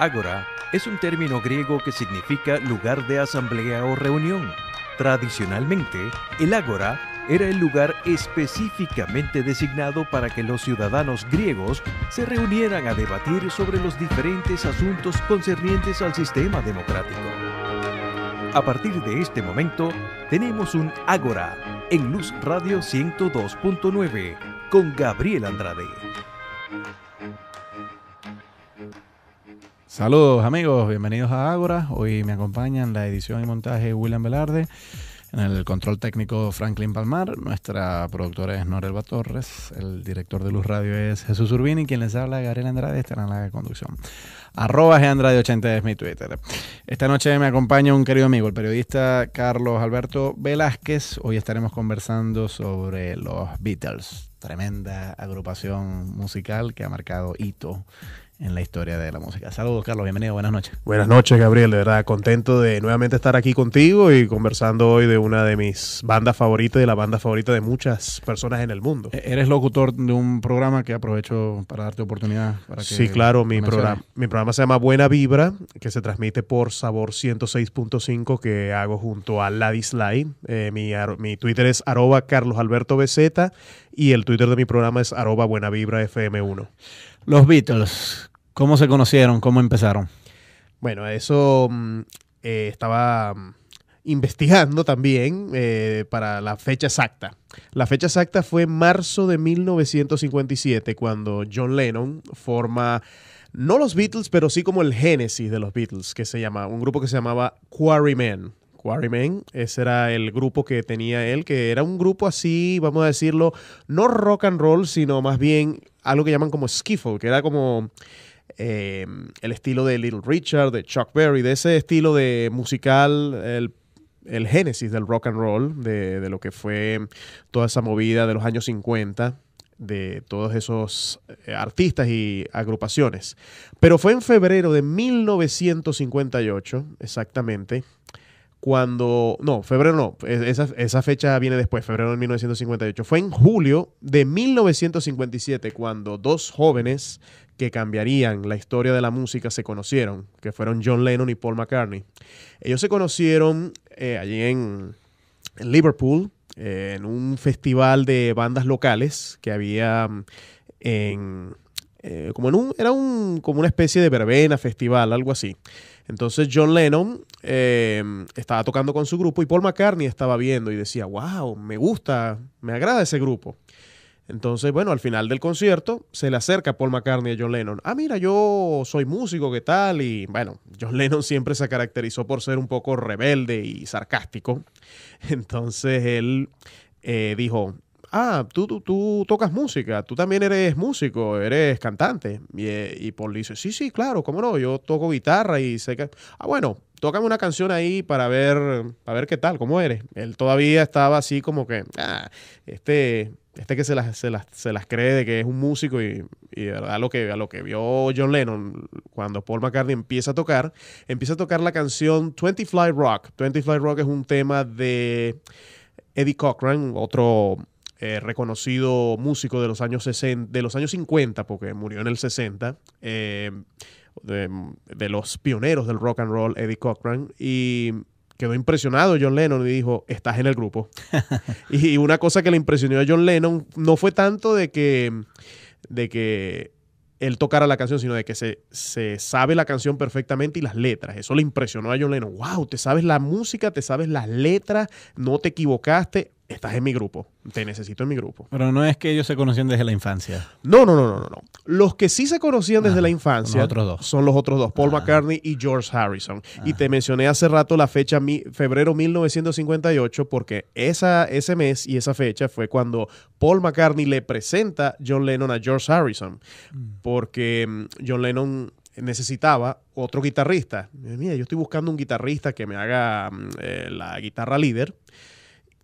Ágora es un término griego que significa lugar de asamblea o reunión. Tradicionalmente, el ágora era el lugar específicamente designado para que los ciudadanos griegos se reunieran a debatir sobre los diferentes asuntos concernientes al sistema democrático. A partir de este momento, tenemos un ágora en Luz Radio 102.9 con Gabriel Andrade. Saludos amigos, bienvenidos a Ágora. Hoy me acompañan la edición y montaje William Velarde, en el control técnico Franklin Palmar, nuestra productora es Norelva Torres, el director de Luz Radio es Jesús Urbini, quien les habla Gabriel Andrade, estará en la conducción. Arroba Andrade80 es mi Twitter. Esta noche me acompaña un querido amigo, el periodista Carlos Alberto Velázquez. Hoy estaremos conversando sobre los Beatles, tremenda agrupación musical que ha marcado hito en la historia de la música. Saludos, Carlos, bienvenido, buenas noches. Buenas noches, Gabriel, de verdad, contento de nuevamente estar aquí contigo y conversando hoy de una de mis bandas favoritas y la banda favorita de muchas personas en el mundo. E-, eres locutor de un programa que aprovecho para darte oportunidad. Para que sí, claro, mi programa, mi programa se llama Buena Vibra, que se transmite por Sabor 106.5 que hago junto a Ladislay. Eh, mi, Twitter es arroba Carlos y el Twitter de mi programa es arroba Buena FM1. Los Beatles, ¿Cómo se conocieron? ¿Cómo empezaron? Bueno, eso mm, eh, estaba mm, investigando también eh, para la fecha exacta. La fecha exacta fue marzo de 1957, cuando John Lennon forma no los Beatles, pero sí como el génesis de los Beatles, que se llama, un grupo que se llamaba Quarrymen. Quarrymen, ese era el grupo que tenía él, que era un grupo así, vamos a decirlo, no rock and roll, sino más bien algo que llaman como skiffle, que era como Em, el estilo de Little Richard, de Chuck Berry, de ese estilo de musical, el, génesis del rock and roll, de, lo que fue toda esa movida de los años 50, de todos esos eh, artistas y agrupaciones. Pero fue en febrero de 1958, exactamente. Cuando, no, febrero no, esa, esa fecha viene después, febrero de 1958. Fue en julio de 1957 cuando dos jóvenes que cambiarían la historia de la música se conocieron, que fueron John Lennon y Paul McCartney. Ellos se conocieron eh, allí en, Liverpool, eh, en un festival de bandas locales que había mm, en... Eh, como un, era un, como una especie de verbena festival, algo así. Entonces John Lennon estaba tocando con su grupo y Paul McCartney estaba viendo y decía, wow, me gusta, me agrada ese grupo. Entonces, bueno, al final del concierto se le acerca Paul McCartney a John Lennon. Ah, mira, yo soy músico, ¿qué tal? Y bueno, John Lennon siempre se caracterizó por ser un poco rebelde y sarcástico. Entonces él eh, dijo, ah, tú, tú, tocas música, tú también eres músico, eres cantante. Y, eh, y Paul dice, sí, sí, claro, cómo no, yo toco guitarra y sé que... Ah, bueno, tócame una canción ahí para ver, para ver qué tal, cómo eres. Él todavía estaba así como que, ah, este este que se las, se las, cree de que es un músico y, y de verdad lo que, a lo que vio John Lennon cuando Paul McCartney empieza a tocar, empieza a tocar la canción 20 Fly Rock. 20 Fly Rock es un tema de Eddie Cochran, otro eh, reconocido músico de los años 60, de los años 50, porque murió en el 60, eh, de, de, los pioneros del rock and roll, Eddie Cochran, y quedó impresionado John Lennon y dijo, estás en el grupo. y una cosa que le impresionó a John Lennon no fue tanto de que, de que él tocara la canción, sino de que se, se sabe la canción perfectamente y las letras. Eso le impresionó a John Lennon. ¡Wow! Te sabes la música, te sabes las letras, no te equivocaste estás en mi grupo, te necesito en mi grupo. Pero no es que ellos se conocían desde la infancia. No, no, no, no, no. Los que sí se conocían desde ah, la infancia son los otros dos, Paul ah. McCartney y George Harrison. Ah. Y te mencioné hace rato la fecha mi, febrero 1958 porque ese mes y esa fecha fue cuando Paul McCartney le presenta John Lennon a George Harrison mm. porque mm, John Lennon necesitaba otro guitarrista. Mira, yo estoy buscando un guitarrista que me haga mm, eh, la guitarra líder.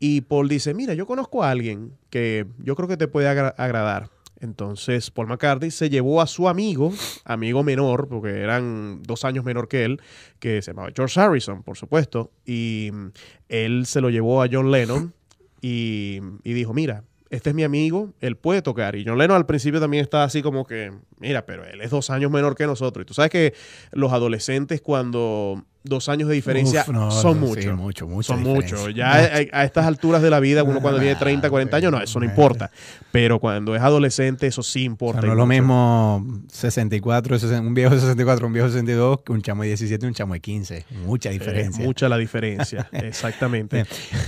Y Paul dice, mira, yo conozco a alguien que yo creo que te puede agradar. Entonces Paul McCartney se llevó a su amigo, amigo menor, porque eran dos años menor que él, que se llamaba George Harrison, por supuesto, y mm, él se lo llevó a John Lennon y, y dijo, mira, este es mi amigo, él puede tocar. Y John Lennon al principio también estaba así como que, mira, pero él es dos años menor que nosotros. Y tú sabes que los adolescentes cuando dos años de diferencia no, son muchos. mucho, mucho son muchos. Ya A, estas alturas de la vida, uno cuando tiene 30, 40 años, no, eso no importa. Pero cuando es adolescente, eso sí importa. no es lo mismo 64, un viejo 64, un viejo 62, un chamo de 17, un chamo de 15. Mucha eh, diferencia. mucha la diferencia, exactamente.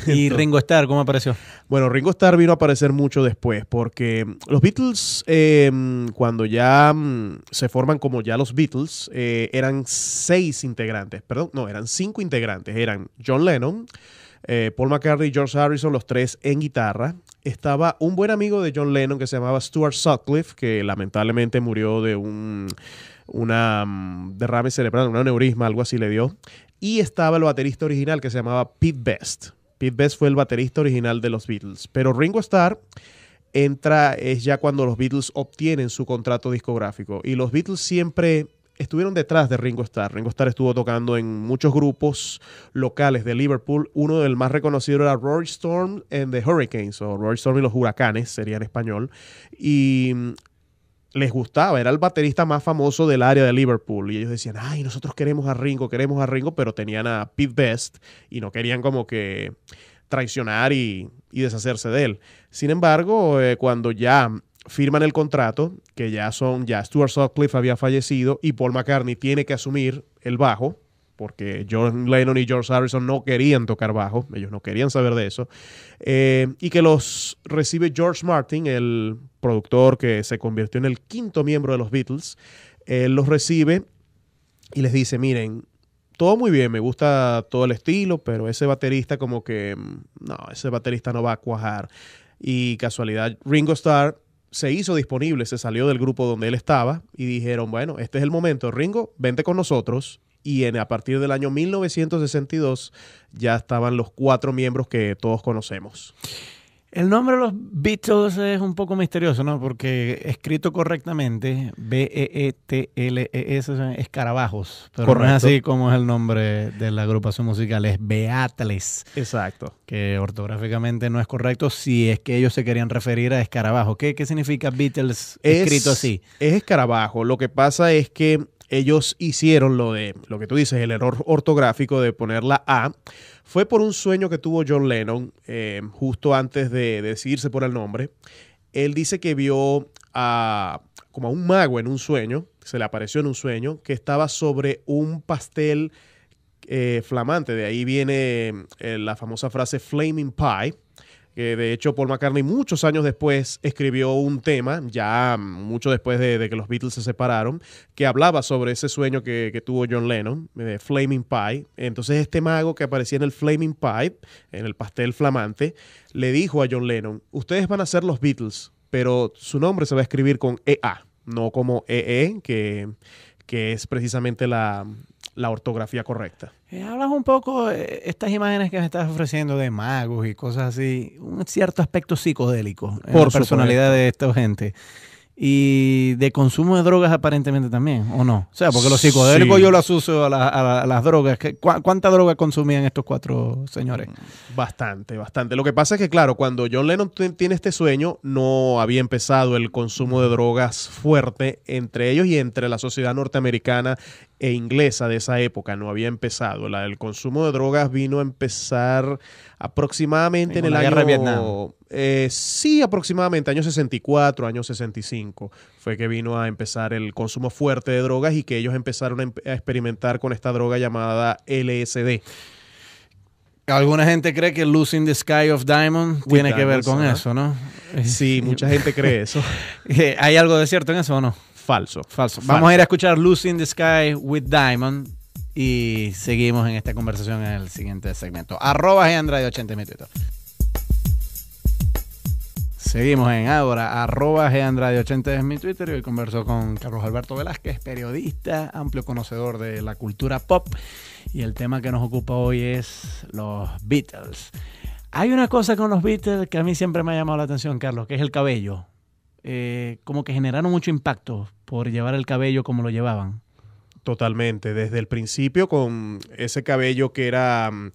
¿Y Ringo Starr cómo apareció? Bueno, Ringo Starr vino a aparecer mucho después, porque los Beatles, em, cuando ya mm, se forman como ya los Beatles, eh, eran seis integrantes, perdón no, eran cinco integrantes. Eran John Lennon, eh, Paul McCartney y George Harrison, los tres en guitarra. Estaba un buen amigo de John Lennon que se llamaba Stuart Sutcliffe, que lamentablemente murió de un una mm, derrame cerebral, un aneurisma, algo así le dio. Y estaba el baterista original que se llamaba Pete Best. Pete Best fue el baterista original de los Beatles. Pero Ringo Starr entra, es ya cuando los Beatles obtienen su contrato discográfico. Y los Beatles siempre estuvieron detrás de Ringo Starr. Ringo Starr estuvo tocando en muchos grupos locales de Liverpool. Uno del más reconocido era Rory Storm and the Hurricanes, o Rory Storm y los Huracanes, sería en español. Y mm, les gustaba, era el baterista más famoso del área de Liverpool. Y ellos decían, ay, nosotros queremos a Ringo, queremos a Ringo, pero tenían a Pete Best y no querían como que traicionar y, y deshacerse de él. Sin embargo, eh, cuando ya firman el contrato, que ya son, ya Stuart Sutcliffe había fallecido y Paul McCartney tiene que asumir el bajo, porque John Lennon y George Harrison no querían tocar bajo, ellos no querían saber de eso, eh, y que los recibe George Martin, el productor que se convirtió en el quinto miembro de los Beatles, él los recibe y les dice, miren, todo muy bien, me gusta todo el estilo, pero ese baterista como que, mm, no, ese baterista no va a cuajar. Y casualidad, Ringo Starr se hizo disponible, se salió del grupo donde él estaba y dijeron, bueno, este es el momento, Ringo, vente con nosotros. Y en, a partir del año 1962 ya estaban los cuatro miembros que todos conocemos. El nombre de los Beatles es un poco misterioso, ¿no? Porque escrito correctamente, B-E-E-T-L-E-S, son escarabajos. Pero no es así como es el nombre de la agrupación musical, es Beatles. Exacto. Que ortográficamente no es correcto si es que ellos se querían referir a escarabajo. ¿Qué, significa Beatles escrito así? Es escarabajo. Lo que pasa es que ellos hicieron lo de, lo que tú dices, el error ortográfico de poner la A fue por un sueño que tuvo John Lennon eh, justo antes de, decidirse por el nombre. Él dice que vio a, como a un mago en un sueño, se le apareció en un sueño, que estaba sobre un pastel eh, flamante. De ahí viene eh, la famosa frase flaming pie, que de hecho Paul McCartney muchos años después escribió un tema, ya mucho después de, que los Beatles se separaron, que hablaba sobre ese sueño que, tuvo John Lennon, de eh, Flaming Pie. Entonces este mago que aparecía en el Flaming Pie, en el pastel flamante, le dijo a John Lennon, ustedes van a ser los Beatles, pero su nombre se va a escribir con EA, no como EE, e, que, que es precisamente la, la ortografía correcta. Eh, hablas un poco, eh, estas imágenes que me estás ofreciendo de magos y cosas así, un cierto aspecto psicodélico Por la personalidad de esta gente y de consumo de drogas aparentemente también, ¿o no? O sea, porque los psicodélicos yo lo asocio a, a, las drogas. ¿Cuántas ¿Cuánta droga consumían estos cuatro señores? Bastante, bastante. Lo que pasa es que, claro, cuando John Lennon tiene este sueño, no había empezado el consumo de drogas fuerte entre ellos y entre la sociedad norteamericana e inglesa de esa época. No había empezado. La, el consumo de drogas vino a empezar aproximadamente en, el año... Vietnam. Eh, sí, aproximadamente, año 64, año 65, fue que vino a empezar el consumo fuerte de drogas y que ellos empezaron a, em, experimentar con esta droga llamada LSD. Alguna gente cree que Losing the Sky of Diamond tiene que ver con eso, ¿no? Sí, mucha gente cree eso. Eh, ¿Hay algo de cierto en eso o no? Falso. Falso. Vamos a ir a escuchar Losing the Sky with Diamond y seguimos en esta conversación en el siguiente segmento. Arroba Andrade 80 en mi Twitter. Seguimos en ahora, arroba Andrade 80 es mi Twitter y hoy converso con Carlos Alberto Velázquez, periodista, amplio conocedor de la cultura pop y el tema que nos ocupa hoy es los Beatles. Hay una cosa con los Beatles que a mí siempre me ha llamado la atención, Carlos, que es el cabello. Eh, como que generaron mucho impacto por llevar el cabello como lo llevaban. Totalmente, desde el principio con ese cabello que era... Mm,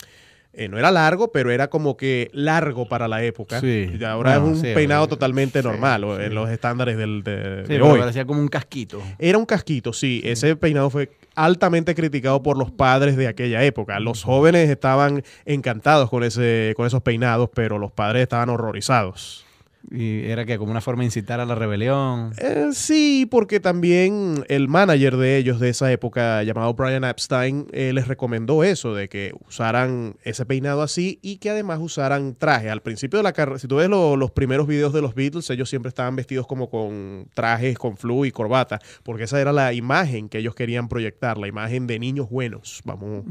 eh, no era largo, pero era como que largo para la época. ahora es un peinado totalmente normal en los estándares del, de, hoy. Parecía como un casquito. Era un casquito, sí. Ese peinado fue altamente criticado por los padres de aquella época. Los jóvenes estaban encantados con, ese, con esos peinados, pero los padres estaban horrorizados. Y era que como una forma de incitar a la rebelión. Eh, sí, porque también el manager de ellos de esa época, llamado Brian Epstein, eh, les recomendó eso, de que usaran ese peinado así y que además usaran traje. Al principio de la carrera, si tú ves los primeros videos de los Beatles, ellos siempre estaban vestidos como con trajes, con flu y corbata, porque esa era la imagen que ellos querían proyectar, la imagen de niños buenos, vamos,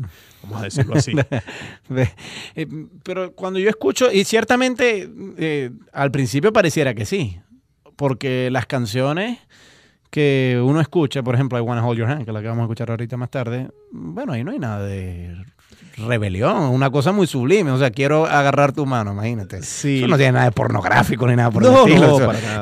a decirlo así. Eh, pero cuando yo escucho, y ciertamente al principio, pareciera que sí, porque las canciones que uno escucha, por ejemplo, I Wanna Hold Your Hand, que la que vamos a escuchar ahorita más tarde, bueno, ahí no hay nada de rebelión, una cosa muy sublime. O sea, quiero agarrar tu mano, imagínate. no tiene nada de pornográfico ni nada por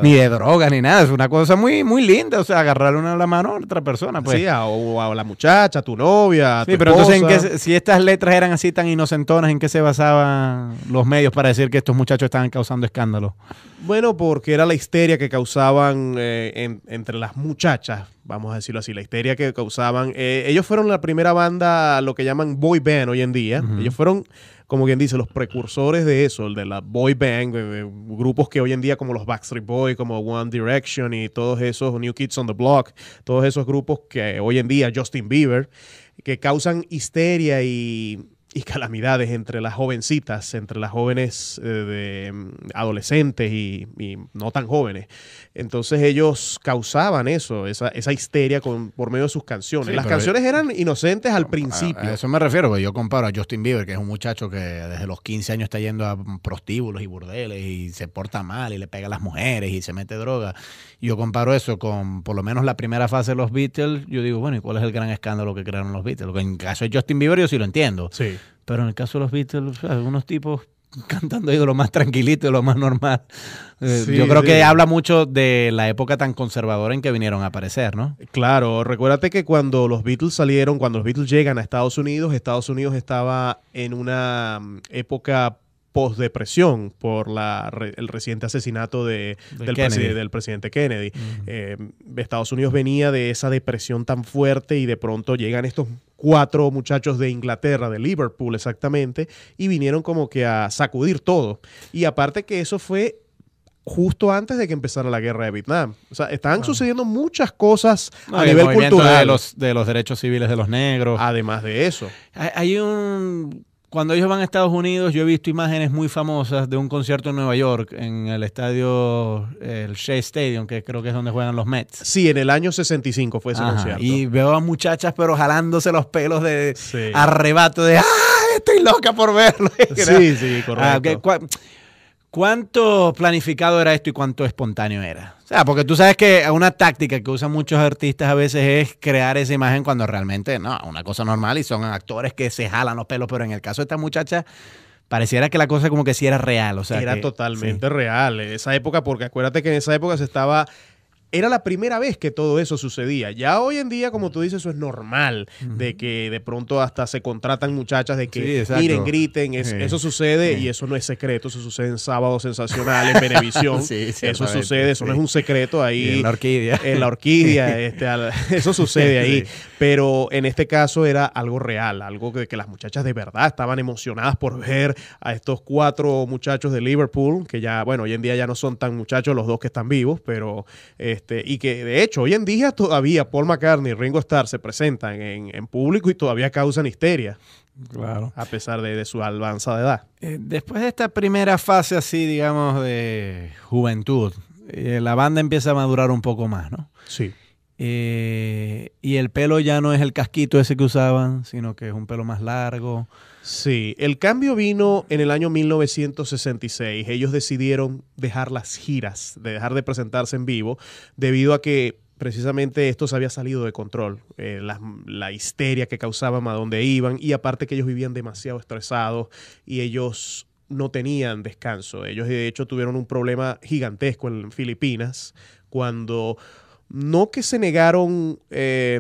Ni de droga ni nada. Es una cosa muy, muy linda. O sea, agarrarle una la mano a otra persona. Pues. Sí, o a la muchacha, a tu novia. sí, pero entonces, ¿en qué, si estas letras eran así tan inocentonas, ¿en qué se basaban los medios para decir que estos muchachos estaban causando escándalo? Bueno, porque era la histeria que causaban eh, entre las muchachas, vamos a decirlo así, la histeria que causaban. Eh, ellos fueron la primera banda, lo que llaman boy band hoy en día. Ellos fueron, como quien dice, los precursores de eso, el de la boy band, eh, grupos que hoy en día como los Backstreet Boys, como One Direction y todos esos, New Kids on the Block, todos esos grupos que hoy en día, Justin Bieber, que causan histeria y y calamidades entre las jovencitas, entre las jóvenes eh, mm, adolescentes y, no tan jóvenes. Entonces ellos causaban eso, esa, histeria con, por medio de sus canciones. las canciones eran inocentes al principio. A, eso me refiero, porque yo comparo a Justin Bieber, que es un muchacho que desde los 15 años está yendo a prostíbulos y burdeles y se porta mal y le pega a las mujeres y se mete droga. Yo comparo eso con por lo menos la primera fase de los Beatles. Yo digo, bueno, ¿y cuál es el gran escándalo que crearon los Beatles? en caso de Justin Bieber yo sí lo entiendo. Sí. Pero en el caso de los Beatles, algunos tipos cantando ahí de lo más tranquilito lo más normal. Eh, yo creo que habla mucho de la época tan conservadora en que vinieron a aparecer, ¿no? Claro, recuérdate que cuando los Beatles salieron, cuando los Beatles llegan a Estados Unidos, Estados Unidos estaba en una mm, época posdepresión por la, el reciente asesinato del, presidente Kennedy. Eh, Estados Unidos venía de esa depresión tan fuerte y de pronto llegan estos cuatro muchachos de Inglaterra, de Liverpool exactamente, y vinieron como que a sacudir todo. Y aparte que eso fue justo antes de que empezara la guerra de Vietnam. O sea, estaban sucediendo muchas cosas a nivel cultural. De los, de los derechos civiles de los negros. Además de eso. hay un cuando ellos van a Estados Unidos, yo he visto imágenes muy famosas de un concierto en Nueva York, en el estadio, el Shea Stadium, que creo que es donde juegan los Mets. Sí, en el año 65 fue ese concierto. Y veo a muchachas, pero jalándose los pelos de arrebato, de ¡ah! Estoy loca por verlo. Sí, sí, correcto. Ah, ¿Cuánto planificado era esto y cuánto espontáneo era? O sea, porque tú sabes que una táctica que usan muchos artistas a veces es crear esa imagen cuando realmente no, una cosa normal y son actores que se jalan los pelos, pero en el caso de esta muchacha pareciera que la cosa como que sí era real, o sea, era totalmente real esa época porque acuérdate que en esa época se estaba era la primera vez que todo eso sucedía. Ya hoy en día, como tú dices, eso es normal, de que de pronto hasta se contratan muchachas de que miren, griten, eso sucede y eso no es secreto, eso sucede en sábados sensacionales, en Benevisión, eso sucede, eso no es un secreto ahí. en la orquídea. En la orquídea, este, eso sucede ahí. Pero en este caso era algo real, algo que, que las muchachas de verdad estaban emocionadas por ver a estos cuatro muchachos de Liverpool, que ya, bueno, hoy en día ya no son tan muchachos los dos que están vivos, pero... Eh, este, y que de hecho hoy en día todavía Paul McCartney y Ringo Starr se presentan en, público y todavía causan histeria. Claro. A pesar de, su avanzada de edad. Eh, después de esta primera fase así, digamos, de juventud, eh, la banda empieza a madurar un poco más, ¿no? Sí. Eh, y el pelo ya no es el casquito ese que usaban, sino que es un pelo más largo. Sí, el cambio vino en el año 1966. Ellos decidieron dejar las giras, de dejar de presentarse en vivo, debido a que precisamente esto se había salido de control, eh, la, histeria que causaban a donde iban y aparte que ellos vivían demasiado estresados y ellos no tenían descanso. Ellos de hecho tuvieron un problema gigantesco en Filipinas cuando no que se negaron eh,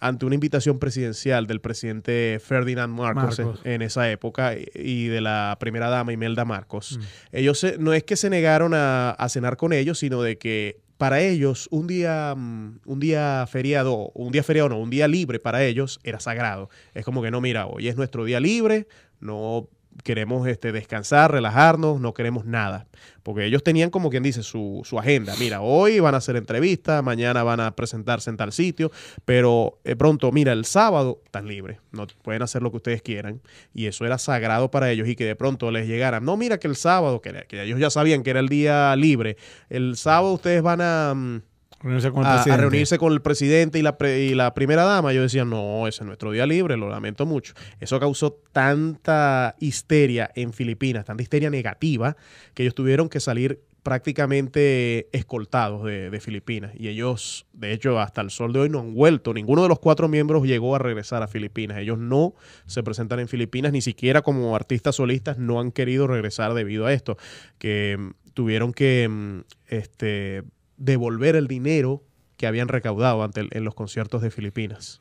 ante una invitación presidencial del presidente Ferdinand Marcos, eh, En, esa época y de la primera dama Imelda Marcos. Mm. Ellos no es que se negaron a, cenar con ellos, sino de que para ellos un día, mm, un día feriado, un día feriado no, un día libre para ellos era sagrado. Es como que no, mira, hoy es nuestro día libre, no queremos este, descansar, relajarnos, no queremos nada. Porque ellos tenían como quien dice su, su, agenda. Mira, hoy van a hacer entrevistas, mañana van a presentarse en tal sitio, pero de eh, pronto, mira, el sábado están libres, no, pueden hacer lo que ustedes quieran. Y eso era sagrado para ellos y que de pronto les llegara. no, mira que el sábado, que ellos ya sabían que era el día libre, el sábado ustedes van a... Mm, Ah, a, reunirse con el presidente y la, primera dama, yo decía, no, ese es nuestro día libre, lo lamento mucho. Eso causó tanta histeria en Filipinas, tanta histeria negativa, que ellos tuvieron que salir prácticamente escoltados de, de, Filipinas. Y ellos, de hecho, hasta el sol de hoy no han vuelto. Ninguno de los cuatro miembros llegó a regresar a Filipinas. Ellos no se presentan en Filipinas, ni siquiera como artistas solistas no han querido regresar debido a esto, que mm, tuvieron que mm, este, devolver el dinero que habían recaudado ante en los conciertos de Filipinas.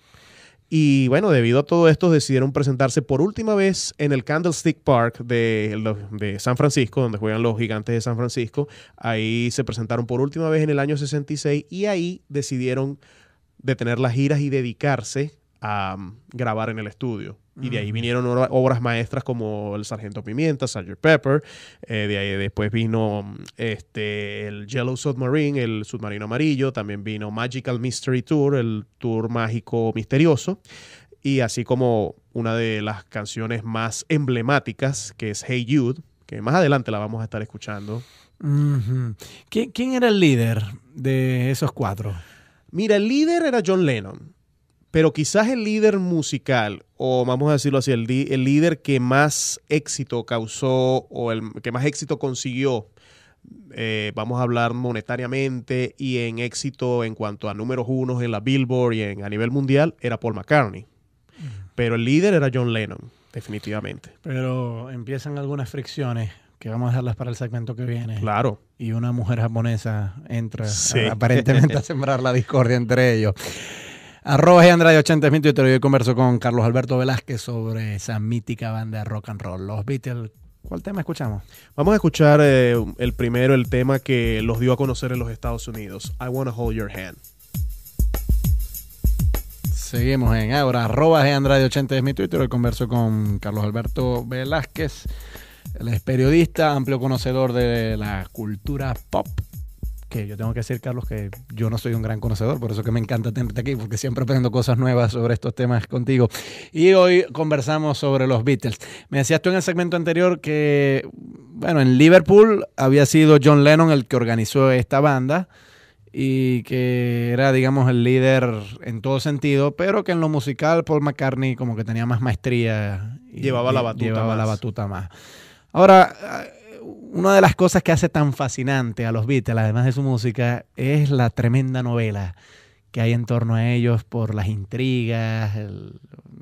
Y bueno, debido a todo esto, decidieron presentarse por última vez en el Candlestick Park de, de, San Francisco, donde juegan los gigantes de San Francisco. Ahí se presentaron por última vez en el año 66 y ahí decidieron detener las giras y dedicarse a um, grabar en el estudio. Y de ahí mm. vinieron obras maestras como El Sargento Pimienta, Sgt. Pepper. Eh, de ahí después vino este, el Yellow Submarine, el submarino amarillo. También vino Magical Mystery Tour, el tour mágico misterioso. Y así como una de las canciones más emblemáticas, que es Hey Jude, que más adelante la vamos a estar escuchando. ¿Quién era el líder de esos cuatro? Mira, el líder era John Lennon pero quizás el líder musical, o vamos a decirlo así, el, líder que más éxito causó o el que más éxito consiguió, eh, vamos a hablar monetariamente y en éxito en cuanto a números unos en la Billboard y en, a nivel mundial, era Paul McCartney. Pero el líder era John Lennon, definitivamente. Pero empiezan algunas fricciones que vamos a dejarlas para el segmento que viene. Claro. Y una mujer japonesa entra aparentemente a sembrar la discordia entre ellos. Arroba Andrade 80 es mi Twitter. Hoy converso con Carlos Alberto Velázquez sobre esa mítica banda de rock and roll, los Beatles. ¿Cuál tema escuchamos? Vamos a escuchar eh, el primero, el tema que los dio a conocer en los Estados Unidos, I Wanna Hold Your Hand. Seguimos en ahora, arroba Andrade 80 es mi Twitter. Hoy converso con Carlos Alberto Velázquez. Él es periodista, amplio conocedor de la cultura pop que yo tengo que decir, Carlos, que yo no soy un gran conocedor, por eso que me encanta tenerte aquí, porque siempre aprendo cosas nuevas sobre estos temas contigo. Y hoy conversamos sobre los Beatles. Me decías tú en el segmento anterior que, bueno, en Liverpool había sido John Lennon el que organizó esta banda y que era, digamos, el líder en todo sentido, pero que en lo musical Paul McCartney como que tenía más maestría. Y llevaba la batuta la batuta más. Ahora una de las cosas que hace tan fascinante a los Beatles, además de su música, es la tremenda novela que hay en torno a ellos por las intrigas,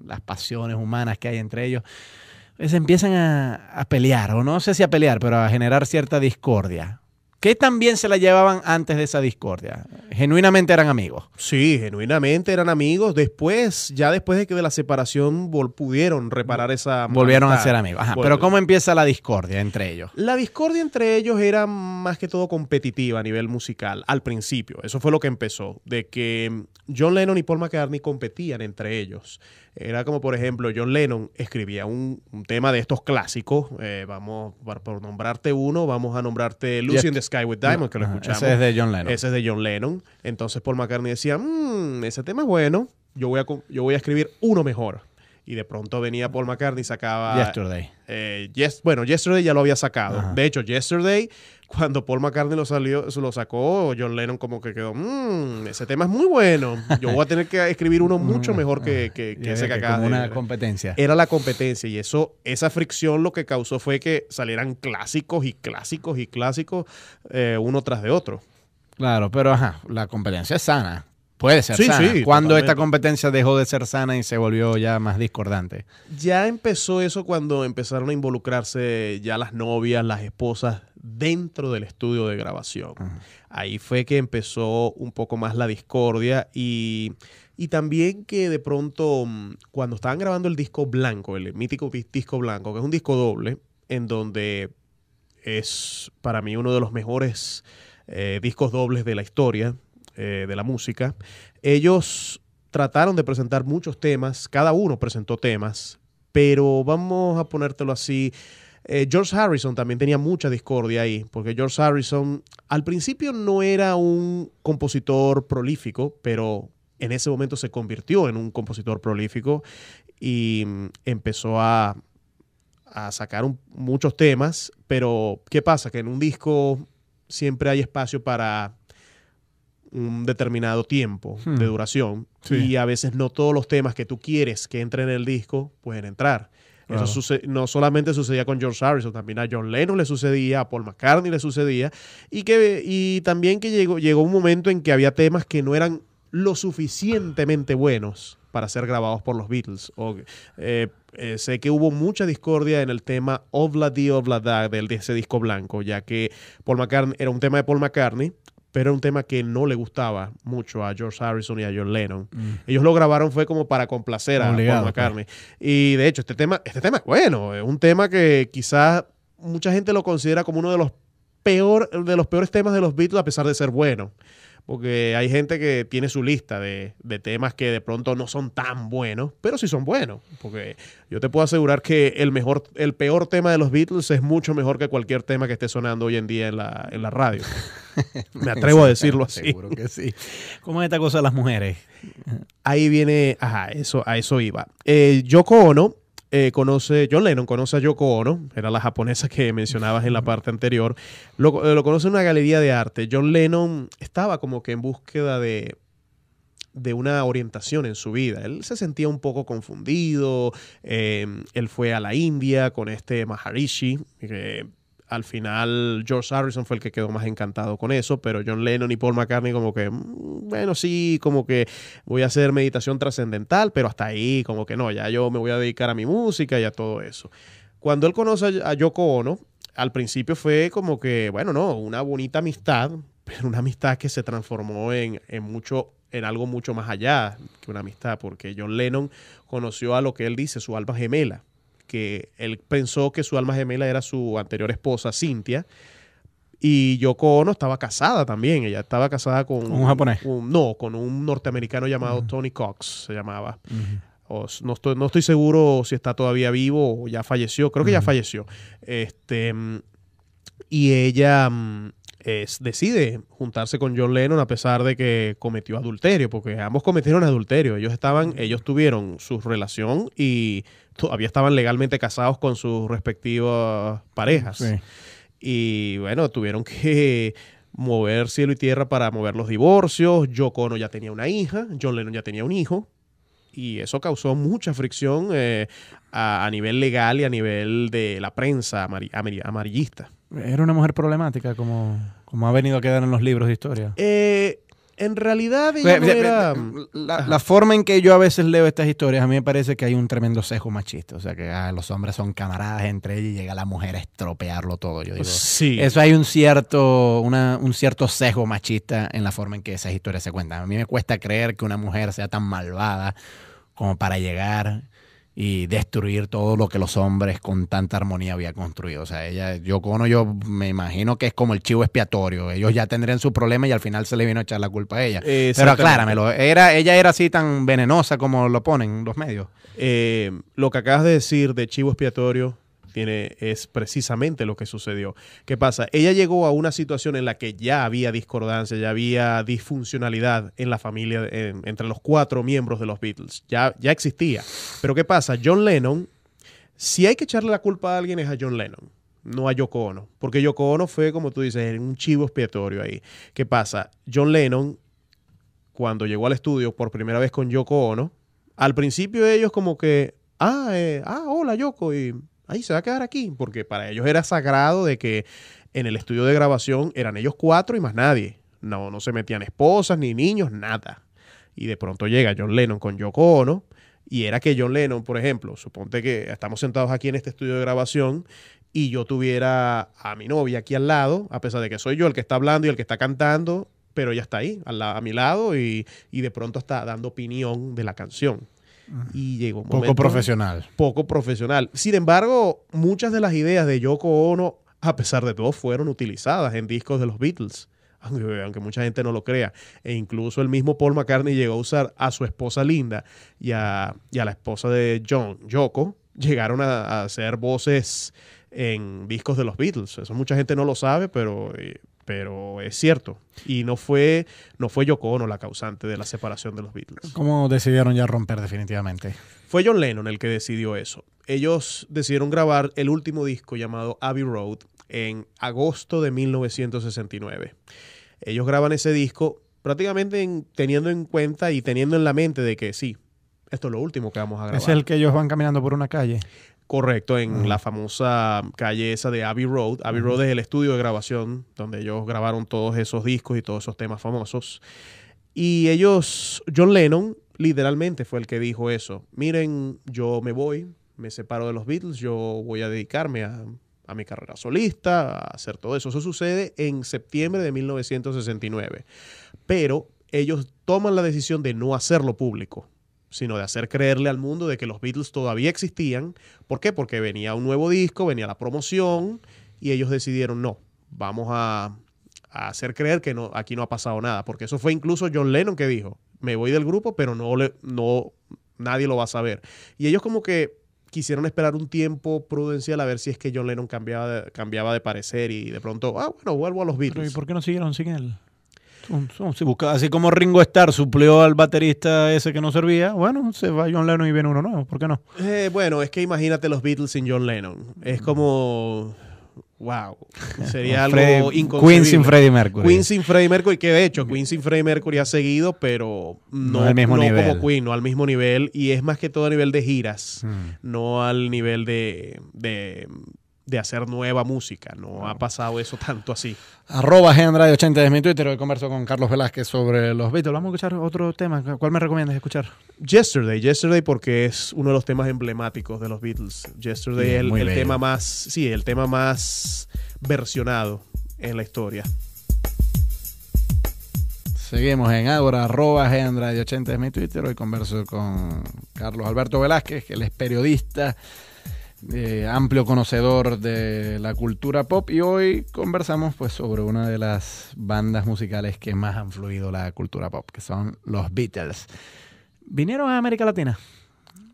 las pasiones humanas que hay entre ellos. Se pues empiezan a, pelear, o no sé si a pelear, pero a generar cierta discordia. ¿Qué tan bien se la llevaban antes de esa discordia? Genuinamente eran amigos. Sí, genuinamente eran amigos. Después, ya después de que de la separación pudieron reparar esa... Volvieron a ser amigos. Ajá, Pero ¿cómo empieza la discordia entre ellos? La discordia entre ellos era más que todo competitiva a nivel musical al principio. Eso fue lo que empezó, de que John Lennon y Paul McCartney competían entre ellos. Era como, por ejemplo, John Lennon escribía un, tema de estos clásicos. Eh, vamos, por, nombrarte uno, vamos a nombrarte Lucy in the Sky with Diamonds, que lo escuchamos. Ese es de John Lennon. Ese es de John Lennon. Entonces Paul McCartney decía, mmm, ese tema es bueno, yo voy a, yo voy a escribir uno mejor y de pronto venía Paul McCartney y sacaba... Yesterday. Eh, bueno, Yesterday ya lo había sacado. De hecho, Yesterday, cuando Paul McCartney lo, salió, lo sacó, John Lennon como que quedó, mmm, ese tema es muy bueno. Yo voy a tener que escribir uno mm, mucho mejor que, que, ese que acá era una competencia. Era la competencia y eso, esa fricción lo que causó fue que salieran clásicos y clásicos y clásicos eh, uno tras de otro. Claro, pero ajá, la competencia es sana. Puede ser sí, cuando esta competencia dejó de ser sana y se volvió ya más discordante? Ya empezó eso cuando empezaron a involucrarse ya las novias, las esposas dentro del estudio de grabación. Ahí fue que empezó un poco más la discordia y, y también que de pronto mm, cuando estaban grabando el disco blanco, el mítico disco blanco, que es un disco doble, en donde es para mí uno de los mejores eh, discos dobles de la historia eh, de la música, ellos trataron de presentar muchos temas, cada uno presentó temas, pero vamos a ponértelo así. Eh, George Harrison también tenía mucha discordia ahí, porque George Harrison al principio no era un compositor prolífico, pero en ese momento se convirtió en un compositor prolífico y mm, empezó a, a sacar muchos temas, pero ¿qué pasa? Que en un disco siempre hay espacio para un determinado tiempo hmm. de duración y a veces no todos los temas que tú quieres que entren en el disco pueden entrar. Eso ah. no solamente sucedía con George Harrison, también a John Lennon le sucedía, a Paul McCartney le sucedía y, que, y también que llegó, llegó un momento en que había temas que no eran lo suficientemente buenos para ser grabados por los Beatles. Eh, eh, sé que hubo mucha discordia en el tema of del de ese disco blanco, ya que Paul McCartney era un tema de Paul McCartney pero era un tema que no le gustaba mucho a George Harrison y a John Lennon. Mm. Ellos lo grabaron fue como para complacer a Paul pues. Y de hecho, este tema, este tema es bueno, es un tema que quizás mucha gente lo considera como uno de los peor de los peores temas de los Beatles a pesar de ser bueno porque hay gente que tiene su lista de, temas que de pronto no son tan buenos, pero sí son buenos, porque yo te puedo asegurar que el mejor, el peor tema de los Beatles es mucho mejor que cualquier tema que esté sonando hoy en día en la, radio. Me atrevo a decirlo así. Seguro que sí. ¿Cómo es esta cosa de las mujeres? Ahí viene, ajá, eso, a eso iba. Eh, Yoko Ono eh, conoce, John Lennon conoce a Yoko Ono, era la japonesa que mencionabas en la parte anterior, eh, lo, conoce en una galería de arte. John Lennon estaba como que en búsqueda de, de una orientación en su vida. Él se sentía un poco confundido, eh, él fue a la India con este Maharishi, al final George Harrison fue el que quedó más encantado con eso, pero John Lennon y Paul McCartney como que, mm, bueno, sí, como que voy a hacer meditación trascendental, pero hasta ahí, como que no, ya yo me voy a dedicar a mi música y a todo eso. Cuando él conoce a Yoko Ono, al principio fue como que, bueno, no, una bonita amistad, pero una amistad que se transformó en, en mucho en algo mucho más allá que una amistad, porque John Lennon conoció a lo que él dice, su alma gemela, que él pensó que su alma gemela era su anterior esposa, Cintia. Y Yoko Ono estaba casada también. Ella estaba casada con. ¿Un japonés? no, con un norteamericano llamado Tony Cox, se llamaba. no, estoy, seguro si está todavía vivo o ya falleció. Creo que ya falleció. Este. Y ella mm, decide juntarse con John Lennon a pesar de que cometió adulterio, porque ambos cometieron adulterio. Ellos estaban, ellos tuvieron su relación y todavía estaban legalmente casados con sus respectivas parejas. Y bueno, tuvieron que mover cielo y tierra para mover los divorcios. Yoko Ono ya tenía una hija, John Lennon ya tenía un hijo. Y eso causó mucha fricción eh, a, nivel legal y a nivel de la prensa amarillista. ¿Era una mujer problemática como, como ha venido a quedar en los libros de historia? Eh, en realidad mm. la, forma en que yo a veces leo estas historias, a mí me parece que hay un tremendo sesgo machista. O sea, que ah, los hombres son camaradas entre ellos y llega la mujer a estropearlo todo. Yo digo, eso hay un cierto, un cierto sesgo machista en la forma en que esas historias se cuentan. A mí me cuesta creer que una mujer sea tan malvada como para llegar y destruir todo lo que los hombres con tanta armonía había construido. O sea, ella, yo cono, yo me imagino que es como el chivo expiatorio. Ellos ya tendrían su problema y al final se le vino a echar la culpa a ella. Pero acláramelo, era, ella era así tan venenosa como lo ponen los medios. Eh, lo que acabas de decir de chivo expiatorio tiene, es precisamente lo que sucedió. ¿Qué pasa? Ella llegó a una situación en la que ya había discordancia, ya había disfuncionalidad en la familia, entre los cuatro miembros de los Beatles. Ya, ya existía. Pero ¿qué pasa? John Lennon, si hay que echarle la culpa a alguien es a John Lennon no a Yoko Ono. Porque Yoko Ono fue, como tú dices, un chivo expiatorio ahí. ¿Qué pasa? John Lennon, cuando llegó al estudio por primera vez con Yoko Ono, al principio ellos como que, ah, eh, ah hola Yoko, y ahí se va a quedar aquí, porque para ellos era sagrado de que en el estudio de grabación eran ellos cuatro y más nadie. No, no se metían esposas ni niños, nada. Y de pronto llega John Lennon con Yoko Ono, y era que John Lennon, por ejemplo, suponte que estamos sentados aquí en este estudio de grabación y yo tuviera a mi novia aquí al lado, a pesar de que soy yo el que está hablando y el que está cantando, pero ella está ahí, a, mi lado y de pronto está dando opinión de la canción y llegó un Poco profesional. Poco profesional. Sin embargo, muchas de las ideas de Yoko Ono, a pesar de todo, fueron utilizadas en discos de los Beatles. Aunque, mucha gente no lo crea. E incluso el mismo Paul McCartney llegó a usar a su esposa Linda y a, la esposa de John, Yoko, llegaron a, a hacer voces en discos de los Beatles. Eso mucha gente no lo sabe, pero eh, pero es cierto. Y no fue, no fue Yoko la causante de la separación de los Beatles. ¿Cómo decidieron ya romper definitivamente? Fue John Lennon el que decidió eso. Ellos decidieron grabar el último disco llamado Abbey Road en agosto de 1969. Ellos graban ese disco prácticamente teniendo en cuenta y teniendo en la mente de que sí, esto es lo último que vamos a grabar. Es el que ellos van caminando por una calle. Correcto, en la famosa calle esa de Abbey Road. Abbey Road es el estudio de grabación donde ellos grabaron todos esos discos y todos esos temas famosos. Y ellos, John Lennon, literalmente fue el que dijo eso. Miren, yo me voy, me separo de los Beatles, yo voy a dedicarme a, a mi carrera solista, a hacer todo eso. Eso sucede en septiembre de 1969. Pero ellos toman la decisión de no hacerlo público sino de hacer creerle al mundo de que los Beatles todavía existían. ¿Por qué? Porque venía un nuevo disco, venía la promoción y ellos decidieron, no, vamos a, hacer creer que no, aquí no ha pasado nada, porque eso fue incluso John Lennon que dijo, me voy del grupo, pero no, le, no nadie lo va a saber. Y ellos como que quisieron esperar un tiempo prudencial a ver si es que John Lennon cambiaba de, cambiaba de parecer y de pronto, ah, bueno, vuelvo a los Beatles. ¿y por qué no siguieron sin él? así como Ringo Starr suplió al baterista ese que no servía, bueno, se va John Lennon y viene uno nuevo, ¿por qué no? Eh, bueno, es que imagínate los Beatles sin John Lennon. Es como... Wow. Sería algo Queen sin Freddie Mercury. Queen sin Freddie Mercury, que de hecho Queen sin Freddie Mercury ha seguido, pero no, al mismo como Queen, no al mismo nivel. Y es más que todo a nivel de giras, mm. no al nivel de, de hacer nueva música. No, ha pasado eso tanto así. Arroba 80 es mi Twitter. Hoy converso con Carlos Velázquez sobre los Beatles. Vamos a escuchar otro tema. ¿Cuál me recomiendas escuchar? Yesterday. Yesterday porque es uno de los temas emblemáticos de los Beatles. Yesterday es el, tema más, sí, el tema más versionado en la historia. Seguimos en ahora. arroba 80 es mi Twitter. Hoy converso con Carlos Alberto Velázquez, que él es periodista eh, amplio conocedor de la cultura pop y hoy conversamos pues sobre una de las bandas musicales que más han fluido la cultura pop, que son los Beatles. ¿Vinieron a América Latina?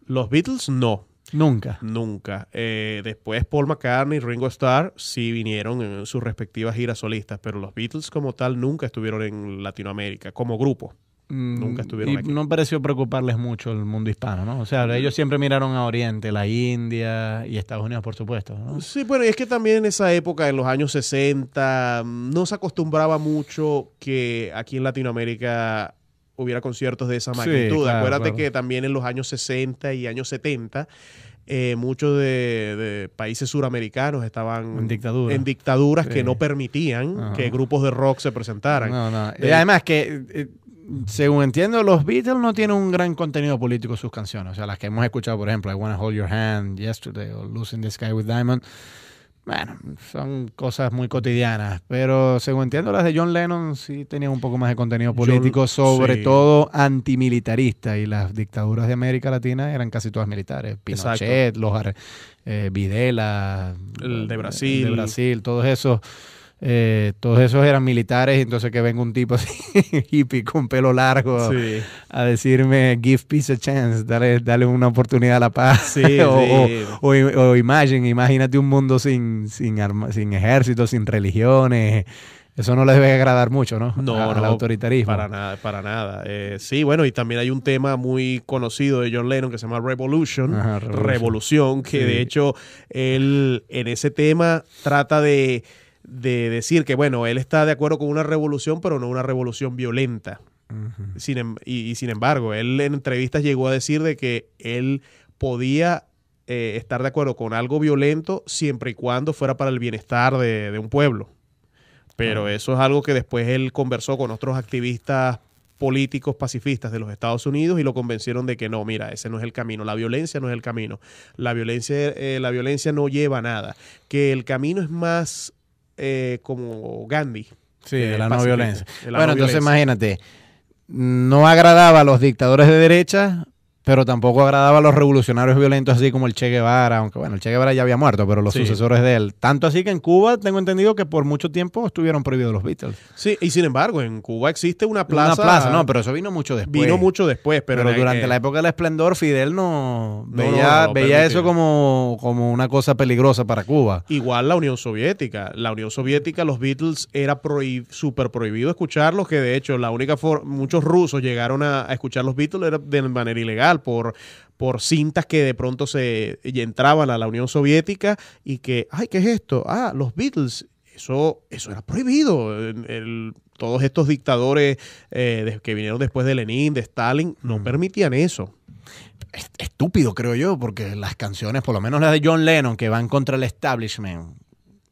Los Beatles no. Nunca. Nunca. Eh, después Paul McCartney y Ringo Starr sí vinieron en sus respectivas giras solistas, pero los Beatles como tal nunca estuvieron en Latinoamérica como grupo. Mm, nunca estuvieron aquí. No pareció preocuparles mucho el mundo hispano, ¿no? O sea, mm. ellos siempre miraron a Oriente, la India y Estados Unidos, por supuesto. Sí, bueno, y es que también en esa época, en los años 60, no se acostumbraba mucho que aquí en Latinoamérica hubiera conciertos de esa magnitud. Acuérdate que también en los años 60 y años 70 eh, muchos de, países suramericanos estaban en, en dictaduras que no permitían que grupos de rock se presentaran. No, no. además que eh, según entiendo, los Beatles no tienen un gran contenido político sus canciones. O sea, las que hemos escuchado, por ejemplo, I Wanna Hold Your Hand Yesterday o Losing the Sky with Diamond. Bueno, son cosas muy cotidianas, pero según entiendo, las de John Lennon sí tenían un poco más de contenido político, sobre todo antimilitarista, y las dictaduras de América Latina eran casi todas militares. Pinochet, los eh, Videla, de Brasil, el de Brasil, todos esos eh, todos esos eran militares, entonces que venga un tipo así, hippie, con pelo largo, a decirme, give peace a chance, dale, una oportunidad a la paz. Sí, o, o, imagínate un mundo sin, sin, arma, sin ejército, sin religiones. Eso no les debe agradar mucho, ¿no? No, al autoritarismo. Para nada, para nada. Eh, sí, bueno, y también hay un tema muy conocido de John Lennon que se llama Revolution, Revolution. Revolución, que de hecho él en ese tema trata de de decir que, bueno, él está de acuerdo con una revolución, pero no una revolución violenta. Em, y, sin embargo, él en entrevistas llegó a decir de que él podía eh, estar de acuerdo con algo violento siempre y cuando fuera para el bienestar de, un pueblo. Pero eso es algo que después él conversó con otros activistas políticos pacifistas de los Estados Unidos y lo convencieron de que no, mira, ese no es el camino, la violencia no es el camino, la violencia, eh, la violencia no lleva a nada, que el camino es más eh, como Gandhi. Sí, eh, de la no violencia. bueno, entonces imagínate, no agradaba a los dictadores de derecha, pero tampoco agradaba a los revolucionarios violentos así como el Che Guevara, aunque bueno, el Che Guevara ya había muerto, pero los sucesores de él. Tanto así que en Cuba tengo entendido que por mucho tiempo estuvieron prohibidos los Beatles. Sí, y sin embargo, en Cuba existe una plaza. Una plaza, no, pero eso vino mucho después. Vino mucho después, pero, durante la época del esplendor Fidel no, veía, eso como, como una cosa peligrosa para Cuba. Igual la Unión Soviética, la Unión Soviética los Beatles era súper prohibido escucharlos, que de hecho la única forma muchos rusos llegaron a, a escuchar los Beatles era de manera ilegal por, por cintas que de pronto se entraban a la Unión Soviética y que, ay, ¿qué es esto? Ah, los Beatles. Eso, eso era prohibido. todos estos dictadores eh, que vinieron después de Lenin, de Stalin, no permitían eso. Estúpido, creo yo, porque las canciones, por lo menos las de John Lennon, que van contra el establishment,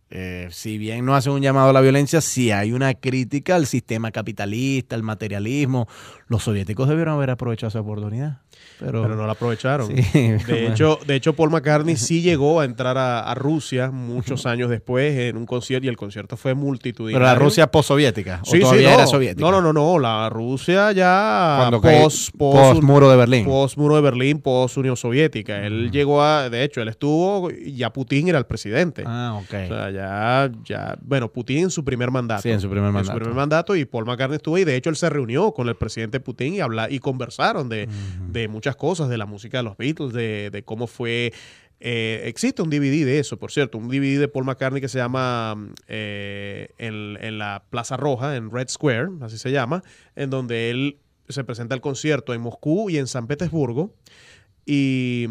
eh, si bien no hacen un llamado a la violencia, si hay una crítica al sistema capitalista, al materialismo. Los soviéticos debieron haber aprovechado esa oportunidad. Pero, no la aprovecharon. de, hecho, de hecho, Paul McCartney sí llegó a entrar a, Rusia muchos años después en un concierto y el concierto fue multitudinario. Pero la Rusia postsoviética. Sí, todavía sí, era soviética. No, no, no, no. La Rusia ya post, muro de Berlín. Post muro de Berlín, post Unión Soviética. Él llegó a, de hecho, él estuvo, ya Putin era el presidente. Ah, ok. O sea, ya, ya, bueno, Putin en su primer mandato. Sí, en su primer mandato. En su primer mandato y Paul McCartney estuvo y de hecho él se reunió con el presidente Putin y habla, y conversaron de, de muchas cosas, de la música de los Beatles, de, cómo fue eh, existe un DVD de eso, por cierto, un DVD de Paul McCartney que se llama eh, en, en, la Plaza Roja, en Red Square, así se llama, en donde él se presenta el concierto en Moscú y en San Petersburgo. Y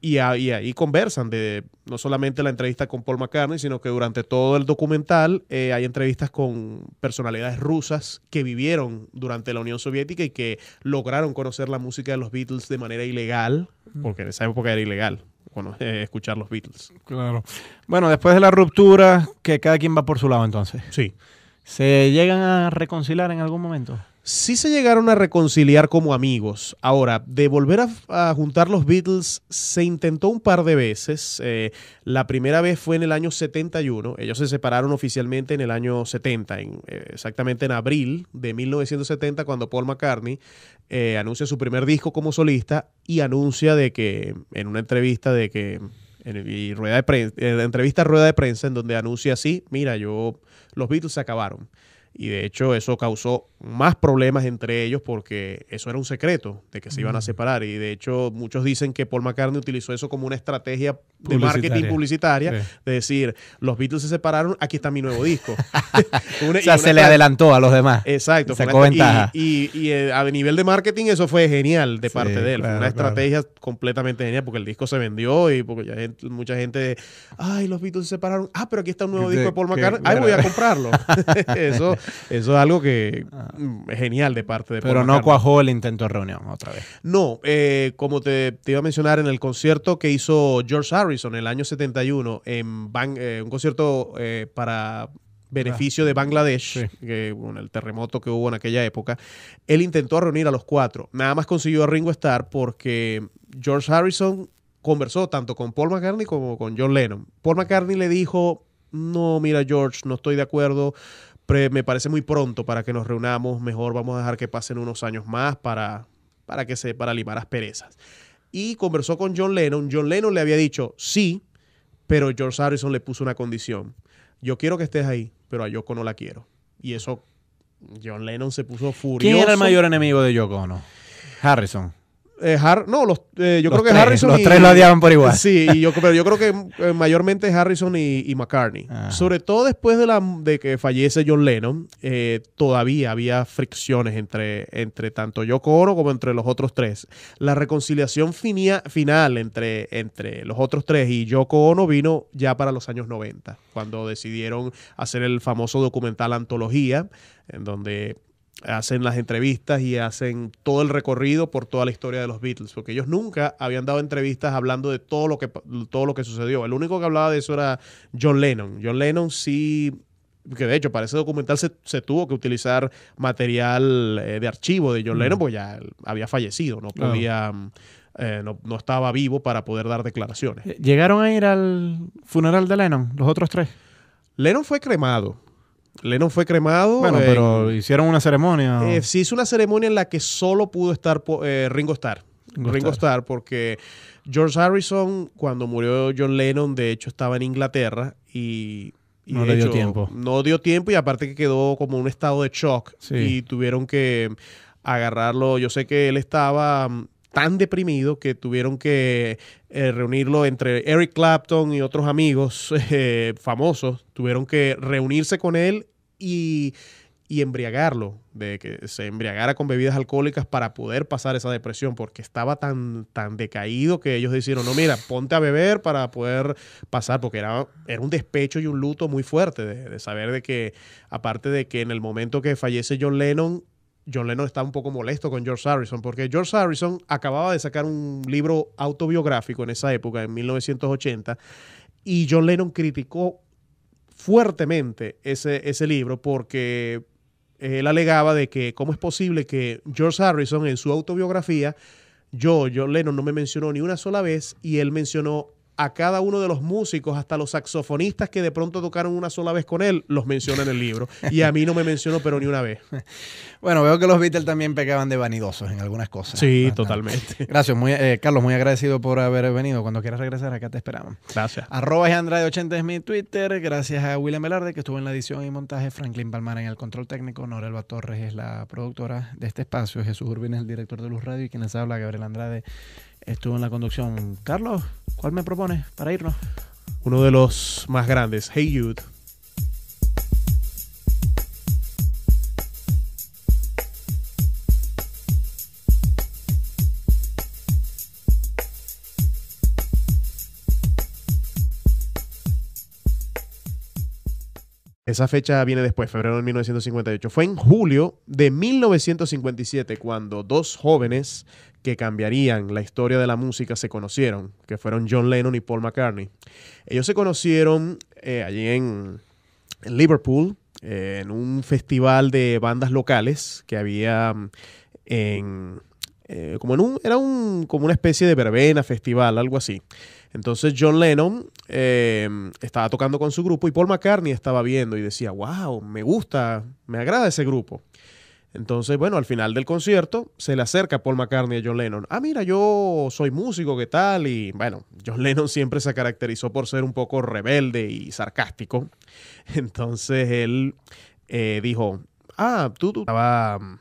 y ahí, conversan de no solamente la entrevista con Paul McCartney, sino que durante todo el documental eh, hay entrevistas con personalidades rusas que vivieron durante la Unión Soviética y que lograron conocer la música de los Beatles de manera ilegal, mm. porque en esa época era ilegal. Eh, escuchar los Beatles. Claro. Bueno, después de la ruptura, que cada quien va por su lado entonces. Sí. ¿Se llegan a reconciliar en algún momento? sí se llegaron a reconciliar como amigos. Ahora, de volver a, juntar los Beatles se intentó un par de veces. Eh, la primera vez fue en el año 71. Ellos se separaron oficialmente en el año 70, eh, exactamente en abril de 1970, cuando Paul McCartney eh, anuncia su primer disco como solista y anuncia de que, en una entrevista de que... En, rueda de prensa, en entrevista rueda de prensa en donde anuncia así, mira, yo los Beatles se acabaron. Y de hecho eso causó más problemas entre ellos porque eso era un secreto de que se iban a separar. Y de hecho muchos dicen que Paul McCartney utilizó eso como una estrategia de marketing publicitaria. De decir, los Beatles se separaron, aquí está mi nuevo disco. o sea, se le adelantó a los demás. Exacto. Sacó ventaja. Y, eh, a nivel de marketing eso fue genial de parte de él. una estrategia completamente genial porque el disco se vendió y porque ya mucha gente, ay, los Beatles se separaron. Ah, pero aquí está un nuevo disco de Paul McCartney. Ay, voy a comprarlo. eso eso es algo que ah. mm, es genial de parte de Pero no cuajó el intento de reunión otra vez. No, eh, como te, iba a mencionar en el concierto que hizo George Harrison en el año 71, en eh, un concierto eh, para beneficio de Bangladesh, el terremoto que hubo en aquella época, él intentó reunir a los cuatro. Nada más consiguió a Ringo Starr porque George Harrison conversó tanto con Paul McCartney como con John Lennon. Paul McCartney le dijo, no, mira George, no estoy de acuerdo me parece muy pronto para que nos reunamos. Mejor vamos a dejar que pasen unos años más para, para, que se, para limar asperezas. Y conversó con John Lennon. John Lennon le había dicho sí, pero George Harrison le puso una condición. Yo quiero que estés ahí, pero a Yoko no la quiero. Y eso, John Lennon se puso furioso. ¿Quién era el mayor enemigo de Yoko no? Harrison. Eh, no, eh, yo creo que tres, Harrison. Los tres lo odiaban por igual. Sí, y yo, pero yo creo que eh, mayormente Harrison y, y McCartney. Sobre todo después de, la, de que fallece John Lennon, todavía había fricciones entre, entre tanto Yoko Ono como entre los otros tres. La reconciliación final entre, entre los otros tres y Yoko Ono vino ya para los años 90, cuando decidieron hacer el famoso documental Antología, en donde hacen las entrevistas y hacen todo el recorrido por toda la historia de los Beatles, porque ellos nunca habían dado entrevistas hablando de todo lo que, todo lo que sucedió. El único que hablaba de eso era John Lennon. John Lennon sí que de hecho para ese documental se, tuvo que utilizar material eh, de archivo de John mm. Lennon, porque ya había fallecido, no podía, eh, no estaba vivo para poder dar declaraciones. Eh, ¿Llegaron a ir al funeral de Lennon, los otros tres? Lennon fue cremado. Lennon fue cremado. Bueno, pero hicieron una ceremonia. Eh, sí, hizo una ceremonia en la que solo pudo estar eh, Ringo Starr. Ringo, Starr, porque George Harrison, cuando murió John Lennon, de hecho estaba en Inglaterra y no le dio tiempo. No dio tiempo y aparte que quedó como un estado de shock y tuvieron que agarrarlo. Yo sé que él estaba mm, tan deprimido que tuvieron que eh, reunirlo entre Eric Clapton y otros amigos eh, famosos, tuvieron que reunirse con él y, embriagarlo, de que se embriagara con bebidas alcohólicas para poder pasar esa depresión, porque estaba tan, tan decaído que ellos dijeron, no, mira, ponte a beber para poder pasar, porque era, era un despecho y un luto muy fuerte de, de saber de que, aparte de que en el momento que fallece John Lennon, John Lennon está un poco molesto con George Harrison, porque George Harrison acababa de sacar un libro autobiográfico en esa época, en 1980, y John Lennon criticó fuertemente ese, ese libro porque él alegaba de que cómo es posible que George Harrison en su autobiografía, yo, John Lennon, no me mencionó ni una sola vez y él mencionó a cada uno de los músicos, hasta los saxofonistas que de pronto tocaron una sola vez con él, los menciona en el libro. Y a mí no me mencionó, pero ni una vez. Bueno, veo que los Beatles también pecaban de vanidosos en algunas cosas. Sí, totalmente. Gracias, muy, eh, Carlos, muy agradecido por haber venido. Cuando quieras regresar, acá te esperamos. Gracias. Arroba Andrade 80 es mi Twitter. Gracias a William Velarde, que estuvo en la edición y montaje. Franklin Palmar en el control técnico. Norelva Torres es la productora de este espacio. Jesús Urbina es el director de Luz Radio. Y quienes habla, Gabriel Andrade. Estuvo en la conducción. Carlos, ¿cuál me propone para irnos? Uno de los más grandes, Hey Jude. Esa fecha viene después, febrero de 1958. Fue en julio de 1957 cuando dos jóvenes que cambiarían la historia de la música se conocieron, que fueron John Lennon y Paul McCartney. Ellos se conocieron eh, allí en, Liverpool, eh, en un festival de bandas locales que había mm, en... Eh, como un, era un, como una especie de verbena, festival, algo así. Entonces John Lennon estaba tocando con su grupo y Paul McCartney estaba viendo y decía, wow, me gusta, me agrada ese grupo. Entonces, bueno, al final del concierto se le acerca Paul McCartney a John Lennon. Ah, mira, yo soy músico, ¿qué tal? Y bueno, John Lennon siempre se caracterizó por ser un poco rebelde y sarcástico. Entonces él eh, dijo, ah, tú, tú estaba mm,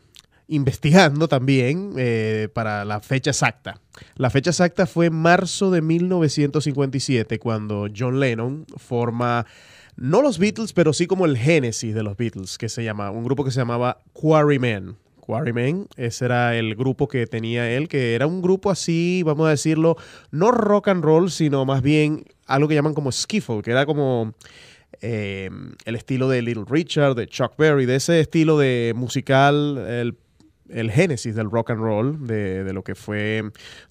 investigando también eh, para la fecha exacta. La fecha exacta fue marzo de 1957, cuando John Lennon forma no los Beatles, pero sí como el génesis de los Beatles, que se llamaba, un grupo que se llamaba Quarrymen. Quarrymen, ese era el grupo que tenía él, que era un grupo así, vamos a decirlo, no rock and roll, sino más bien algo que llaman como skiffle, que era como eh, el estilo de Little Richard, de Chuck Berry, de ese estilo de musical, el génesis del rock and roll, de, de, lo que fue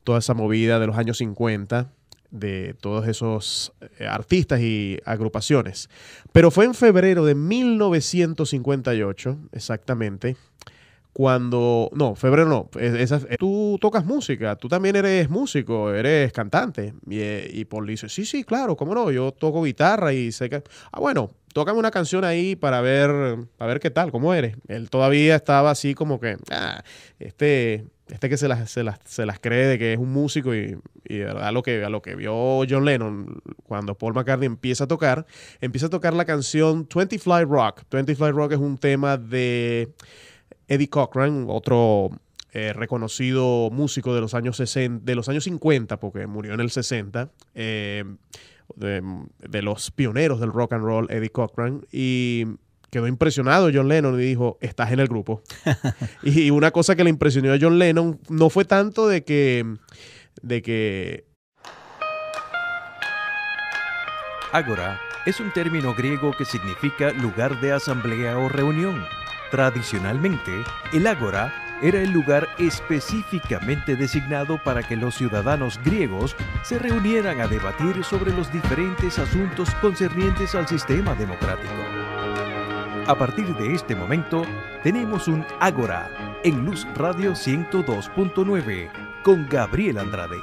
toda esa movida de los años 50, de todos esos eh, artistas y agrupaciones. Pero fue en febrero de 1958, exactamente, cuando... No, febrero no. Eh, tú tocas música, tú también eres músico, eres cantante. Y, eh, y Paul dice, sí, sí, claro, cómo no, yo toco guitarra y sé que... Ah, bueno, tócame una canción ahí para ver, para ver qué tal, cómo eres. Él todavía estaba así como que, ah, este este que se las, se las, cree de que es un músico y, verdad lo que, a lo que vio John Lennon cuando Paul McCartney empieza a tocar, empieza a tocar la canción 20 Fly Rock. 20 Fly Rock es un tema de Eddie Cochran, otro eh, reconocido músico de los años 60, de los años 50, porque murió en el 60, eh, de, de, los pioneros del rock and roll, Eddie Cochran, y quedó impresionado John Lennon y dijo, estás en el grupo. y una cosa que le impresionó a John Lennon no fue tanto de que... De que... Ágora es un término griego que significa lugar de asamblea o reunión. Tradicionalmente, el ágora era el lugar específicamente designado para que los ciudadanos griegos se reunieran a debatir sobre los diferentes asuntos concernientes al sistema democrático. A partir de este momento tenemos un Ágora en Luz Radio 102.9 con Gabriel Andrade.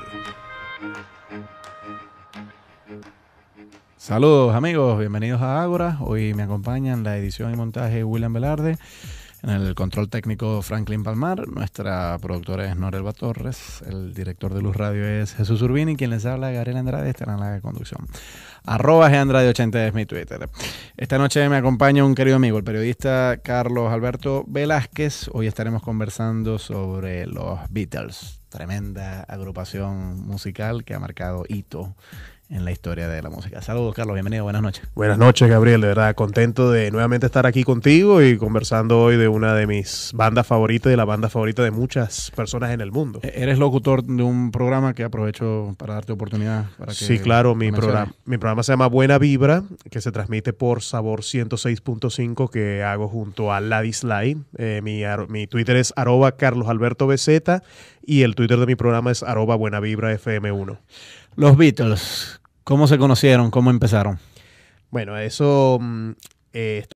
Saludos amigos, bienvenidos a Ágora. Hoy me acompañan la edición y montaje William Velarde en el control técnico Franklin Palmar, nuestra productora es Norelba Torres, el director de Luz Radio es Jesús Urbini, quien les habla Gabriel Andrade, estará en la conducción. Arroba Andrade80 es mi Twitter. Esta noche me acompaña un querido amigo, el periodista Carlos Alberto Velázquez. Hoy estaremos conversando sobre los Beatles, tremenda agrupación musical que ha marcado hito en la historia de la música. Saludos, Carlos, bienvenido, buenas noches. Buenas noches, Gabriel, de verdad, contento de nuevamente estar aquí contigo y conversando hoy de una de mis bandas favoritas y de la banda favorita de muchas personas en el mundo. E-, eres locutor de un programa que aprovecho para darte oportunidad. Para que sí, claro, mi programa, mi programa se llama Buena Vibra, que se transmite por Sabor 106.5 que hago junto a Ladislay. Eh, mi, Twitter es arroba Carlos Alberto y el Twitter de mi programa es arroba Buena Vibra FM1. Los Beatles, ¿Cómo se conocieron? ¿Cómo empezaron? Bueno, eso mm, eh,